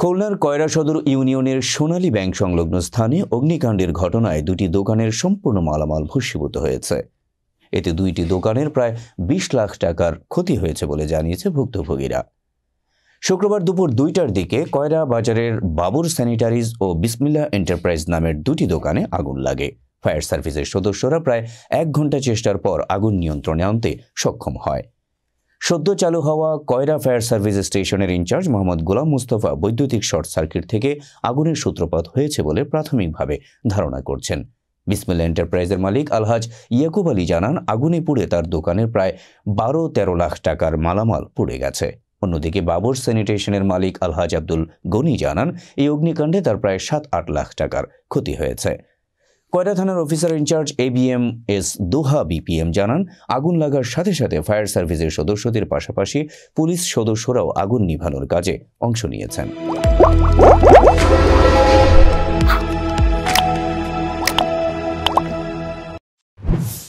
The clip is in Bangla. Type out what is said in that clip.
খুলনার কয়রা সদর ইউনিয়নের সোনালী ব্যাংক সংলগ্ন স্থানে অগ্নিকাণ্ডের ঘটনায় দুটি দোকানের সম্পূর্ণ মালামাল ভস্মীভূত হয়েছে এতে দুইটি দোকানের প্রায় বিশ লাখ টাকার ক্ষতি হয়েছে বলে জানিয়েছে ভুক্তভোগীরা শুক্রবার দুপুর দুইটার দিকে কয়রা বাজারের বাবুর স্যানিটারিজ ও বিসমিল্লা এন্টারপ্রাইজ নামের দুটি দোকানে আগুন লাগে ফায়ার সার্ভিসের সদস্যরা প্রায় এক ঘন্টা চেষ্টার পর আগুন নিয়ন্ত্রণে আনতে সক্ষম হয় সদ্য চালু হওয়া কয়রা ফায়ার সার্ভিস স্টেশনের ইনচার্জ মোহাম্মদ গোলাম মুস্তফা বৈদ্যুতিক শর্ট সার্কিট থেকে আগুনের সূত্রপাত হয়েছে বলে প্রাথমিকভাবে ধারণা করছেন বিসমিল এন্টারপ্রাইজের মালিক আলহাজ ইয়াকুব আলী জানান আগুনে পুড়ে তার দোকানের প্রায় বারো তেরো লাখ টাকার মালামাল পুড়ে গেছে অন্যদিকে বাবর স্যানিটেশনের মালিক আলহাজ আব্দুল গনি জানান এই অগ্নিকাণ্ডে তার প্রায় সাত আট লাখ টাকার ক্ষতি হয়েছে কয়রা থানার officer incharge ABM S Doha BPM জানান আগুন লাগার সাথে সাথে ফায়ার সার্ভিসের সদস্যদের পাশাপাশি পুলিশ সদস্যরাও আগুন নিভানোর কাজে অংশ নিয়েছেন